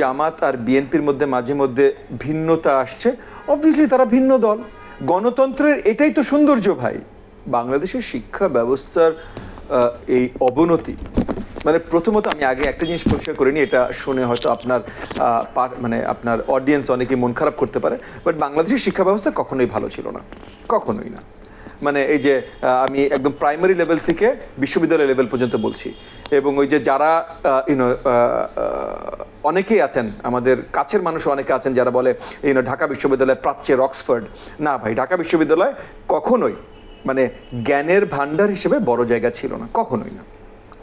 জামাত আর বিএনপির মধ্যে মাঝে মধ্যে ভিন্নতা আসছে অবভিয়াসলি তারা ভিন্ন দল গণতন্ত্রের এটাই তো সৌন্দর্য ভাই বাংলাদেশের শিক্ষা ব্যবস্থার এই অবনতি মানে প্রথমত আমি আগে একটা জিনিস পরিষ্কার করিনি এটা শুনে হয়তো আপনার মানে আপনার অডিয়েন্স অনেকেই মন খারাপ করতে পারে বাট বাংলাদেশের শিক্ষা ব্যবস্থা কখনোই ভালো ছিল না কখনোই না মানে এই যে আমি একদম প্রাইমারি লেভেল থেকে বিশ্ববিদ্যালয় লেভেল পর্যন্ত বলছি এবং ওই যে যারা ইউনো অনেকেই আছেন আমাদের কাছের মানুষ অনেকে আছেন যারা বলে ইউনো ঢাকা বিশ্ববিদ্যালয় প্রাচ্যের অক্সফোর্ড না ভাই ঢাকা বিশ্ববিদ্যালয় কখনোই মানে জ্ঞানের ভাণ্ডার হিসেবে বড় জায়গা ছিল না কখনোই না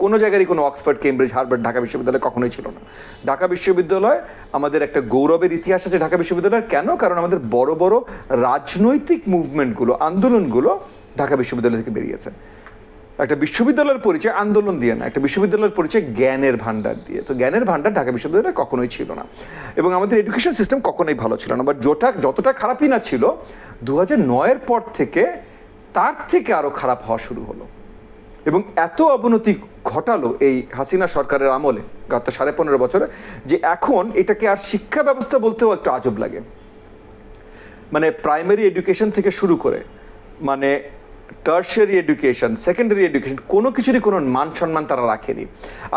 কোনো জায়গারই কোনো অক্সফোর্ড কেমব্রিজ হার্ভার্ড ঢাকা বিশ্ববিদ্যালয় কখনোই ছিল না ঢাকা বিশ্ববিদ্যালয় আমাদের একটা গৌরবের ইতিহাস আছে ঢাকা বিশ্ববিদ্যালয়ের কেন কারণ আমাদের বড় বড় রাজনৈতিক মুভমেন্টগুলো আন্দোলনগুলো ঢাকা বিশ্ববিদ্যালয় থেকে বেরিয়েছে একটা বিশ্ববিদ্যালয়ের পরিচয় আন্দোলন দিয়ে না একটা বিশ্ববিদ্যালয়ের পরিচয় জ্ঞানের ভাণ্ডার দিয়ে তো জ্ঞানের ভাণ্ডার ঢাকা বিশ্ববিদ্যালয়ে কখনোই ছিল না এবং আমাদের এডুকেশন সিস্টেম কখনোই ভালো ছিল না বাট যেটা যতটা খারাপই না ছিল দু হাজার নয়ের পর থেকে তার থেকে আরও খারাপ হওয়া শুরু হলো এবং এত অবনতি ঘটালো এই হাসিনা সরকারের আমলে গত সাড়ে পনেরো বছরে যে এখন এটাকে আর শিক্ষা ব্যবস্থা বলতেও একটা আজব লাগে মানে প্রাইমারি এডুকেশন থেকে শুরু করে মানে টার্সারি এডুকেশন সেকেন্ডারি এডুকেশন কোনো কিছুরই কোনো মান সম্মান তারা রাখেনি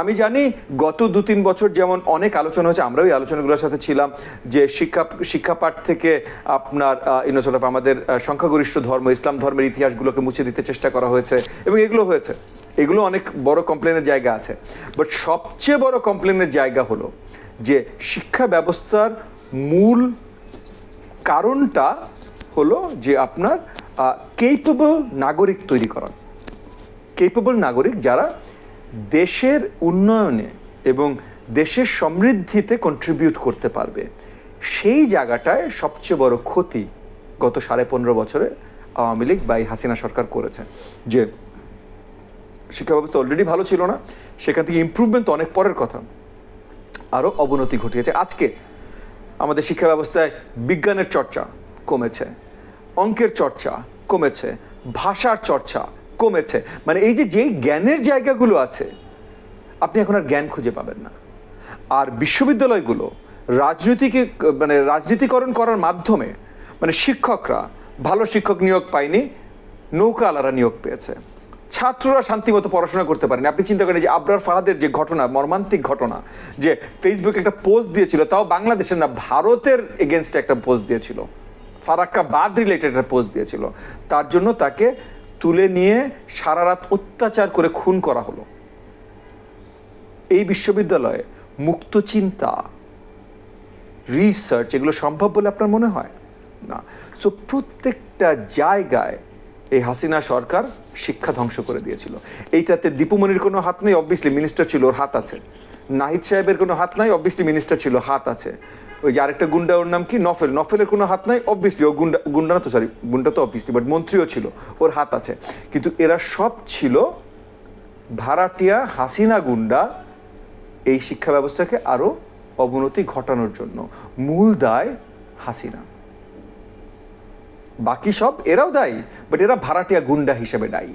আমি জানি গত দু তিন বছর যেমন অনেক আলোচনা হয়েছে আমরাও এই আলোচনাগুলোর সাথে ছিলাম যে শিক্ষা শিক্ষাপাঠ থেকে আপনার ইউনোসর্ট অফ আমাদের সংখ্যাগরিষ্ঠ ধর্ম ইসলাম ধর্মের ইতিহাসগুলোকে মুছে দিতে চেষ্টা করা হয়েছে এবং এগুলো হয়েছে এগুলো অনেক বড় কমপ্লেনের জায়গা আছে বাট সবচেয়ে বড় কমপ্লেনের জায়গা হলো যে শিক্ষা ব্যবস্থার মূল কারণটা হলো যে আপনার কেপেবল নাগরিক তৈরি করা কেপেবল নাগরিক যারা দেশের উন্নয়নে এবং দেশের সমৃদ্ধিতে কন্ট্রিবিউট করতে পারবে সেই জায়গাটায় সবচেয়ে বড় ক্ষতি গত সাড়ে পনেরো বছরে আওয়ামী লীগ বা এই হাসিনা সরকার করেছে যে শিক্ষা ব্যবস্থা অলরেডি ভালো ছিল না সেখান থেকে ইম্প্রুভমেন্ট অনেক পরের কথা আরও অবনতি ঘটিয়েছে আজকে আমাদের শিক্ষা ব্যবস্থায় বিজ্ঞানের চর্চা কমেছে অঙ্কের চর্চা কমেছে ভাষার চর্চা কমেছে মানে এই যে যেই জ্ঞানের জায়গাগুলো আছে আপনি এখন আর জ্ঞান খুঁজে পাবেন না আর বিশ্ববিদ্যালয়গুলো রাজনীতিকে মানে রাজনীতিকরণ করার মাধ্যমে মানে শিক্ষকরা ভালো শিক্ষক নিয়োগ পায়নি নৌকা আলারা নিয়োগ পেয়েছে ছাত্ররা শান্তিমতো পড়াশোনা করতে পারেনি আপনি চিন্তা করেন যে আবরার ফাহাদের যে ঘটনা মর্মান্তিক ঘটনা যে ফেসবুকে একটা পোস্ট দিয়েছিল তাও বাংলাদেশের না ভারতের এগেনস্টে একটা পোস্ট দিয়েছিল ফারাক্কাবাদ রিলেটেড একটা পোস্ট দিয়েছিল তার জন্য তাকে তুলে নিয়ে সারা রাত অত্যাচার করে খুন করা হলো এই বিশ্ববিদ্যালয়ে মুক্ত চিন্তা রিসার্চ এগুলো সম্ভব বলে আপনার মনে হয় না সো প্রত্যেকটা জায়গায় এই হাসিনা সরকার শিক্ষা ধ্বংস করে দিয়েছিল এইটাতে দীপুমণির কোনো হাত নেই অবভিয়াসলি মিনিস্টার ছিল ওর হাত আছে নাহিদ সাহেবের কোনো হাত নাই অবভিয়াসলি মিনিস্টার ছিল হাত আছে ওই যে আরেকটা গুন্ডা ওর নাম কি নফেল নফেলের কোনো হাত নাই অবভিয়াসলি ও গুন্ডা গুন্ডা না তো সরি গুন্ডা তো অবভিয়াসলি বাট মন্ত্রীও ছিল ওর হাত আছে কিন্তু এরা সব ছিল ভাড়াটিয়া হাসিনা গুন্ডা এই শিক্ষা ব্যবস্থাকে আরও অবনতি ঘটানোর জন্য মূল দায় হাসিনা বাকি সব এরাও দায়ী বাট এরা ভাড়াটিয়া গুন্ডা হিসেবে দায়ী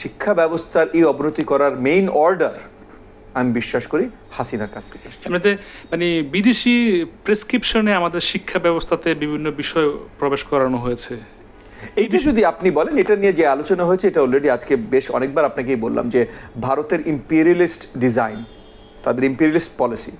শিক্ষা ব্যবস্থার এই অবনতি করার মেইন অর্ডার আমি বিশ্বাস করি হাসিনার কাছ থেকে এমনিতে মানে বিদেশি প্রেসক্রিপশনে আমাদের শিক্ষা ব্যবস্থাতে বিভিন্ন বিষয় প্রবেশ করানো হয়েছে এইটা যদি আপনি বলেন এটা নিয়ে যে আলোচনা হয়েছে এটা অলরেডি আজকে বেশ অনেকবার আপনাকেই বললাম যে ভারতের ইম্পেরিয়ালিস্ট ডিজাইন তাদের ইম্পেরিয়ালিস্ট পলিসি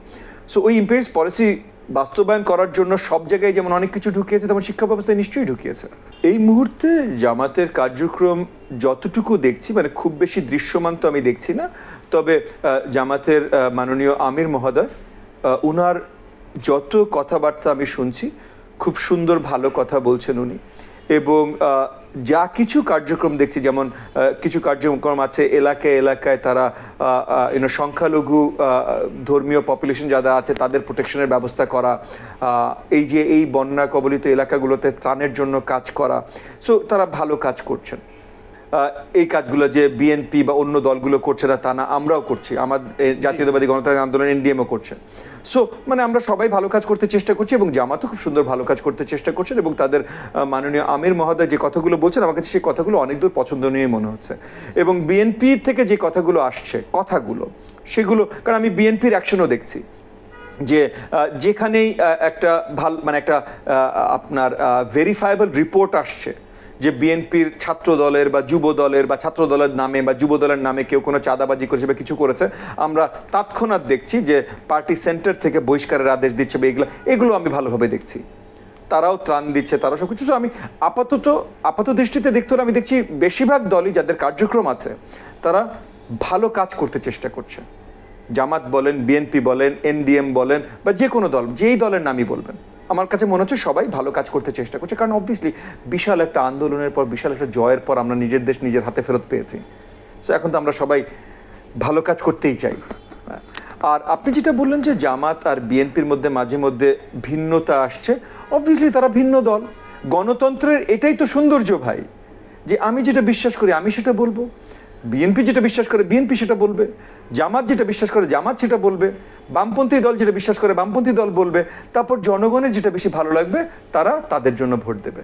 সো ওই ইম্পেরিয়ালিস্ট পলিসি বাস্তবায়ন করার জন্য সব জায়গায় যেমন অনেক কিছু ঢুকিয়েছে তেমন শিক্ষা ব্যবস্থায় নিশ্চয়ই ঢুকিয়েছে এই মুহূর্তে জামাতের কার্যক্রম যতটুকু দেখছি মানে খুব বেশি দৃশ্যমান তো আমি দেখছি না তবে জামাতের মাননীয় আমির মহোদয় উনার যত কথাবার্তা আমি শুনছি খুব সুন্দর ভালো কথা বলছেন উনি এবং যা কিছু কার্যক্রম দেখছি যেমন কিছু কার্যক্রম আছে এলাকায় এলাকায় তারা ইউনো সংখ্যালঘু ধর্মীয় পপুলেশন যারা আছে তাদের প্রোটেকশনের ব্যবস্থা করা এই যে এই বন্যা কবলিত এলাকাগুলোতে ত্রাণের জন্য কাজ করা সো তারা ভালো কাজ করছেন এই কাজগুলো যে বিএনপি বা অন্য দলগুলো করছে না তা না আমরাও করছি আমার জাতীয়তাবাদী গণতান্ত্রিক আন্দোলন এনডিএমও করছে সো মানে আমরা সবাই ভালো কাজ করতে চেষ্টা করছি এবং জামাতও খুব সুন্দর ভালো কাজ করতে চেষ্টা করছেন এবং তাদের মাননীয় আমির মহোদয় যে কথাগুলো বলছেন আমার কাছে সেই কথাগুলো অনেক দূর পছন্দনীয় মনে হচ্ছে এবং বিএনপি থেকে যে কথাগুলো আসছে কথাগুলো সেগুলো কারণ আমি বিএনপির অ্যাকশনও দেখছি যে যেখানেই একটা ভাল মানে একটা আপনার ভেরিফাইবল রিপোর্ট আসছে যে বিএনপির ছাত্র দলের বা যুব দলের বা ছাত্র দলের নামে বা যুব দলের নামে কেউ কোনো চাঁদাবাজি করেছে বা কিছু করেছে আমরা তৎক্ষণাৎ দেখছি যে পার্টি সেন্টার থেকে বহিষ্কারের আদেশ দিচ্ছে বা এগুলো এগুলো আমি ভালোভাবে দেখছি তারাও ত্রাণ দিচ্ছে তারাও সব কিছু আমি আপাতত আপাত দৃষ্টিতে দেখতে হলে আমি দেখছি বেশিরভাগ দলই যাদের কার্যক্রম আছে তারা ভালো কাজ করতে চেষ্টা করছে জামাত বলেন বিএনপি বলেন এনডিএম বলেন বা যে কোনো দল যেই দলের নামই বলবেন আমার কাছে মনে হচ্ছে সবাই ভালো কাজ করতে চেষ্টা করছে কারণ অবভিয়াসলি বিশাল একটা আন্দোলনের পর বিশাল একটা জয়ের পর আমরা নিজের দেশ নিজের হাতে ফেরত পেয়েছি সো এখন তো আমরা সবাই ভালো কাজ করতেই চাই আর আপনি যেটা বললেন যে জামাত আর বিএনপির মধ্যে মাঝে মধ্যে ভিন্নতা আসছে অবভিয়াসলি তারা ভিন্ন দল গণতন্ত্রের এটাই তো সৌন্দর্য ভাই যে আমি যেটা বিশ্বাস করি আমি সেটা বলবো বিএনপি যেটা বিশ্বাস করে বিএনপি সেটা বলবে জামাত যেটা বিশ্বাস করে জামাত সেটা বলবে বামপন্থী দল যেটা বিশ্বাস করে বামপন্থী দল বলবে তারপর জনগণের যেটা বেশি ভালো লাগবে তারা তাদের জন্য ভোট দেবে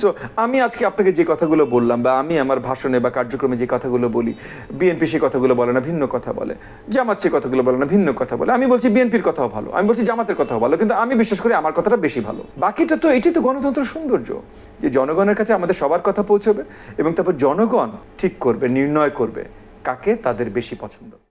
সো আমি আজকে আপনাকে যে কথাগুলো বললাম বা আমি আমার ভাষণে বা কার্যক্রমে যে কথাগুলো বলি বিএনপি সে কথাগুলো বলে না ভিন্ন কথা বলে জামাত সে কথাগুলো বলে না ভিন্ন কথা বলে আমি বলছি বিএনপির কথাও ভালো আমি বলছি জামাতের কথাও ভালো কিন্তু আমি বিশ্বাস করি আমার কথাটা বেশি ভালো বাকিটা তো এটি তো গণতন্ত্র সৌন্দর্য যে জনগণের কাছে আমাদের সবার কথা পৌঁছবে এবং তারপর জনগণ ঠিক করবে নির্ণয় করবে কাকে তাদের বেশি পছন্দ